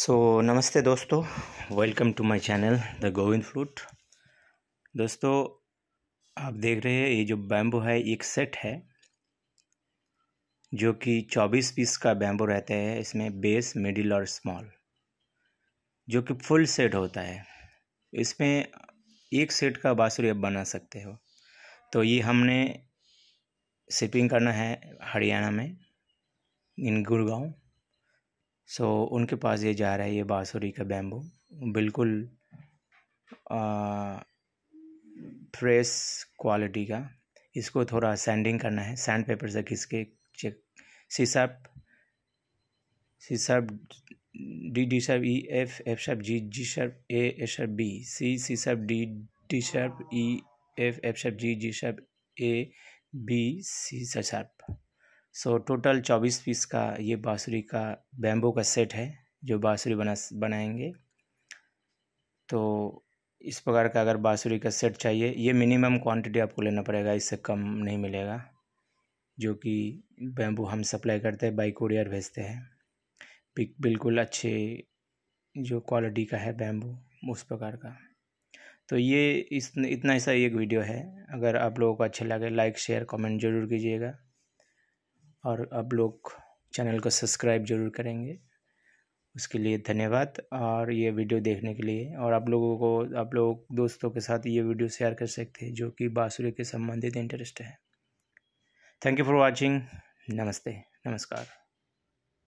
सो so, नमस्ते दोस्तों welcome to my channel the Govind fruit दोस्तों आप देख रहे हैं ये जो बैम्बू है एक सेट है जो कि 24 पीस का बैम्बू रहता है इसमें बेस मिडिल और स्मॉल जो कि फुल सेट होता है इसमें एक सेट का बाँसुरी आप बना सकते हो तो ये हमने शिपिंग करना है हरियाणा में इन गुड़गांव सो so, उनके पास ये जा रहा है ये बाँसुरी का बैम्बू बिल्कुल फ्रेश क्वालिटी का इसको थोड़ा सैंडिंग करना है सैंड पेपर से किसके check C sharp C D D sharp E F F sharp G जी शर्प ए ए सर्प B C C sharp D D sharp E F F sharp G जी सर्प ए बी सी सर्प सो टोटल चौबीस piece का ये बाँसुरी का बैम्बो का set है जो बाँसुरी बना बनाएंगे तो इस प्रकार का अगर बाँसुरी का सेट चाहिए ये मिनिमम क्वांटिटी आपको लेना पड़ेगा इससे कम नहीं मिलेगा जो कि बैम्बू हम सप्लाई करते हैं बाई कोरियर भेजते हैं पिक बिल्कुल अच्छे जो क्वालिटी का है बैम्बू उस प्रकार का तो ये इस इतना ऐसा एक वीडियो है अगर आप लोगों को अच्छा लगे लाइक शेयर कमेंट ज़रूर कीजिएगा और आप लोग चैनल को सब्सक्राइब ज़रूर करेंगे उसके लिए धन्यवाद और ये वीडियो देखने के लिए और आप लोगों को आप लोग दोस्तों के साथ ये वीडियो शेयर कर सकते हैं जो कि बाँसुरी के संबंधित इंटरेस्ट है थैंक यू फॉर वॉचिंग नमस्ते नमस्कार